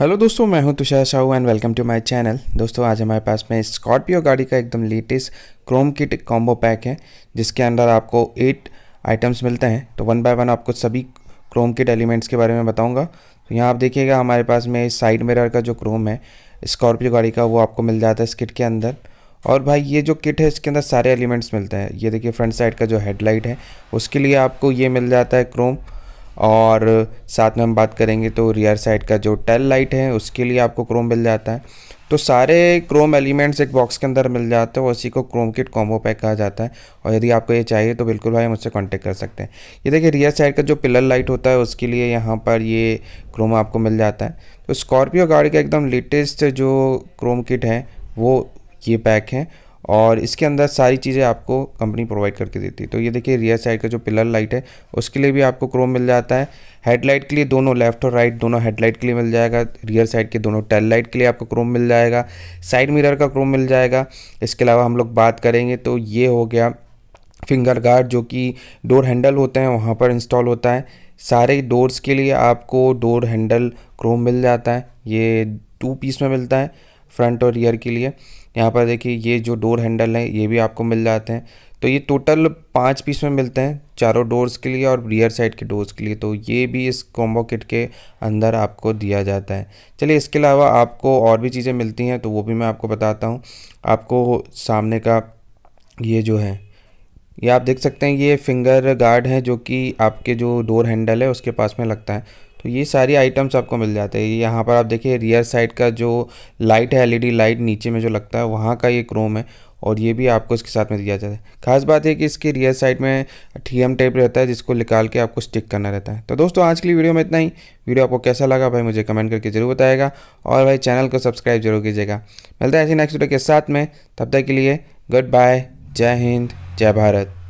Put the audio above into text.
hello दोस्तों मैं हूं Tushar Sahu and welcome to my channel दोस्तों आज हमारे पास में स्कॉर्पियो गाड़ी का एकदम latest chrome kit combo pack है जिसके अंदर आपको एट आइटम्स मिलते हैं तो वन बाय वन आपको सभी क्रोम किट एलिमेंट्स के बारे में बताऊंगा तो यहाँ आप देखिएगा हमारे पास में साइड मिरर का जो क्रोम है स्कॉर्पियो गाड़ी का वो आपको मिल जाता है इस किट के अंदर और भाई ये जो किट है इसके अंदर सारे एलिमेंट्स मिलते हैं ये देखिए फ्रंट साइड का जो हेडलाइट है उसके लिए आपको ये मिल जाता है क्रोम और साथ में हम बात करेंगे तो रियर साइड का जो टेल लाइट है उसके लिए आपको क्रोम मिल जाता है तो सारे क्रोम एलिमेंट्स एक बॉक्स के अंदर मिल जाते हैं उसी को क्रोम किट कॉम्बो पैक कहा जाता है और यदि आपको ये चाहिए तो बिल्कुल भाई मुझसे कांटेक्ट कर सकते हैं ये देखिए रियर साइड का जो पिलर लाइट होता है उसके लिए यहाँ पर ये क्रोम आपको मिल जाता है तो स्कॉर्पियो गाड़ी का एकदम लेटेस्ट जो क्रोम किट है वो ये पैक है और इसके अंदर सारी चीज़ें आपको कंपनी प्रोवाइड करके देती है तो ये देखिए रियर साइड का जो पिलर लाइट है उसके लिए भी आपको क्रोम मिल जाता है हेडलाइट के लिए दोनों लेफ्ट और राइट दोनों हेडलाइट के लिए मिल जाएगा रियर साइड के दोनों टेल लाइट के लिए आपको क्रोम मिल जाएगा साइड मिरर का क्रोम मिल जाएगा इसके अलावा हम लोग बात करेंगे तो ये हो गया फिंगर गार्ड जो कि डोर हैंडल होते हैं वहाँ पर इंस्टॉल होता है सारे डोर्स के लिए आपको डोर हैंडल क्रोम मिल जाता है ये टू पीस में मिलता है फ्रंट और रियर के लिए यहाँ पर देखिए ये जो डोर हैंडल है ये भी आपको मिल जाते हैं तो ये टोटल पाँच पीस में मिलते हैं चारों डोर्स के लिए और रियर साइड के डोर्स के लिए तो ये भी इस कॉम्बो किट के अंदर आपको दिया जाता है चलिए इसके अलावा आपको और भी चीज़ें मिलती हैं तो वो भी मैं आपको बताता हूँ आपको सामने का ये जो है ये आप देख सकते हैं ये फिंगर गार्ड है जो कि आपके जो डोर हैंडल है उसके पास में लगता है तो ये सारी आइटम्स आपको मिल जाते हैं यहाँ पर आप देखिए रियर साइड का जो लाइट है एलईडी लाइट नीचे में जो लगता है वहाँ का ये क्रोम है और ये भी आपको इसके साथ में दिया जाता है खास बात है कि इसके रियर साइड में ठीएम टाइप रहता है जिसको निकाल के आपको स्टिक करना रहता है तो दोस्तों आज के लिए वीडियो में इतना ही वीडियो आपको कैसा लगा भाई मुझे कमेंट करके जरूर बताएगा और भाई चैनल को सब्सक्राइब जरूर कीजिएगा मिलता है ऐसी नेक्स्ट वीडियो के साथ में तब तक के लिए गुड बाय जय हिंद जय भारत